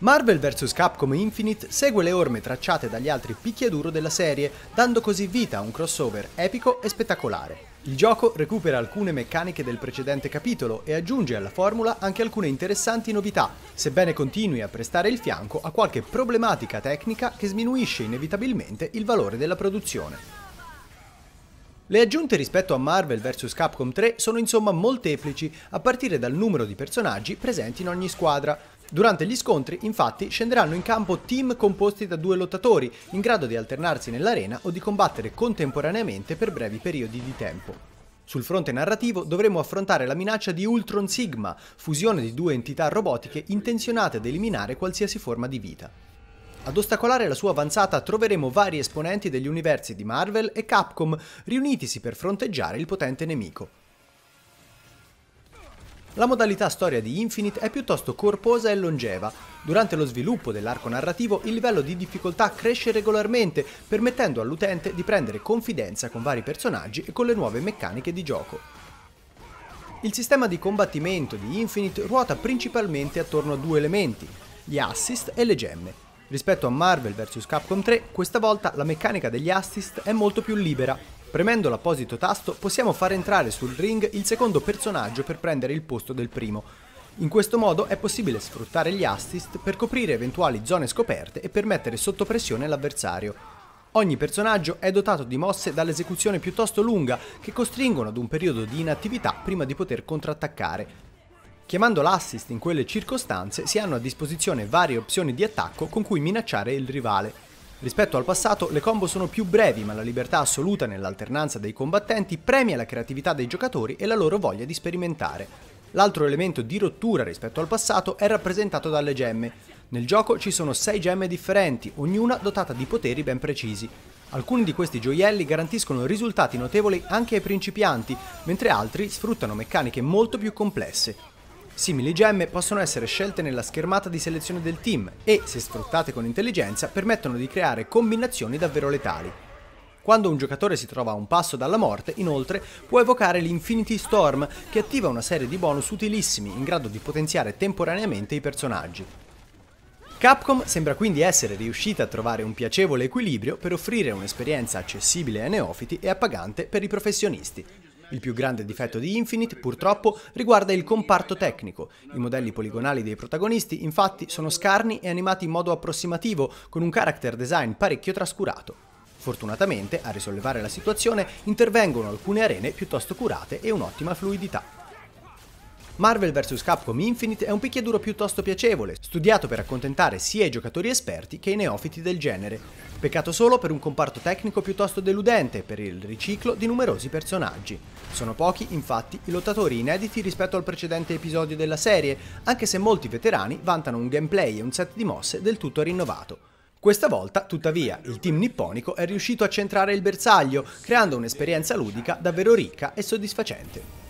Marvel vs. Capcom Infinite segue le orme tracciate dagli altri picchiaduro della serie, dando così vita a un crossover epico e spettacolare. Il gioco recupera alcune meccaniche del precedente capitolo e aggiunge alla formula anche alcune interessanti novità, sebbene continui a prestare il fianco a qualche problematica tecnica che sminuisce inevitabilmente il valore della produzione. Le aggiunte rispetto a Marvel vs Capcom 3 sono insomma molteplici, a partire dal numero di personaggi presenti in ogni squadra. Durante gli scontri, infatti, scenderanno in campo team composti da due lottatori, in grado di alternarsi nell'arena o di combattere contemporaneamente per brevi periodi di tempo. Sul fronte narrativo dovremo affrontare la minaccia di Ultron Sigma, fusione di due entità robotiche intenzionate ad eliminare qualsiasi forma di vita. Ad ostacolare la sua avanzata troveremo vari esponenti degli universi di Marvel e Capcom riunitisi per fronteggiare il potente nemico. La modalità storia di Infinite è piuttosto corposa e longeva. Durante lo sviluppo dell'arco narrativo il livello di difficoltà cresce regolarmente, permettendo all'utente di prendere confidenza con vari personaggi e con le nuove meccaniche di gioco. Il sistema di combattimento di Infinite ruota principalmente attorno a due elementi, gli assist e le gemme. Rispetto a Marvel vs Capcom 3, questa volta la meccanica degli assist è molto più libera. Premendo l'apposito tasto possiamo far entrare sul ring il secondo personaggio per prendere il posto del primo. In questo modo è possibile sfruttare gli assist per coprire eventuali zone scoperte e per mettere sotto pressione l'avversario. Ogni personaggio è dotato di mosse dall'esecuzione piuttosto lunga che costringono ad un periodo di inattività prima di poter contrattaccare, Chiamando l'assist in quelle circostanze si hanno a disposizione varie opzioni di attacco con cui minacciare il rivale. Rispetto al passato le combo sono più brevi ma la libertà assoluta nell'alternanza dei combattenti premia la creatività dei giocatori e la loro voglia di sperimentare. L'altro elemento di rottura rispetto al passato è rappresentato dalle gemme. Nel gioco ci sono 6 gemme differenti, ognuna dotata di poteri ben precisi. Alcuni di questi gioielli garantiscono risultati notevoli anche ai principianti, mentre altri sfruttano meccaniche molto più complesse. Simili gemme possono essere scelte nella schermata di selezione del team e, se sfruttate con intelligenza, permettono di creare combinazioni davvero letali. Quando un giocatore si trova a un passo dalla morte, inoltre, può evocare l'Infinity Storm, che attiva una serie di bonus utilissimi in grado di potenziare temporaneamente i personaggi. Capcom sembra quindi essere riuscita a trovare un piacevole equilibrio per offrire un'esperienza accessibile ai neofiti e appagante per i professionisti, il più grande difetto di Infinite, purtroppo, riguarda il comparto tecnico. I modelli poligonali dei protagonisti, infatti, sono scarni e animati in modo approssimativo, con un character design parecchio trascurato. Fortunatamente, a risollevare la situazione, intervengono alcune arene piuttosto curate e un'ottima fluidità. Marvel vs Capcom Infinite è un picchiaduro piuttosto piacevole, studiato per accontentare sia i giocatori esperti che i neofiti del genere. Peccato solo per un comparto tecnico piuttosto deludente per il riciclo di numerosi personaggi. Sono pochi, infatti, i lottatori inediti rispetto al precedente episodio della serie, anche se molti veterani vantano un gameplay e un set di mosse del tutto rinnovato. Questa volta, tuttavia, il team nipponico è riuscito a centrare il bersaglio, creando un'esperienza ludica davvero ricca e soddisfacente.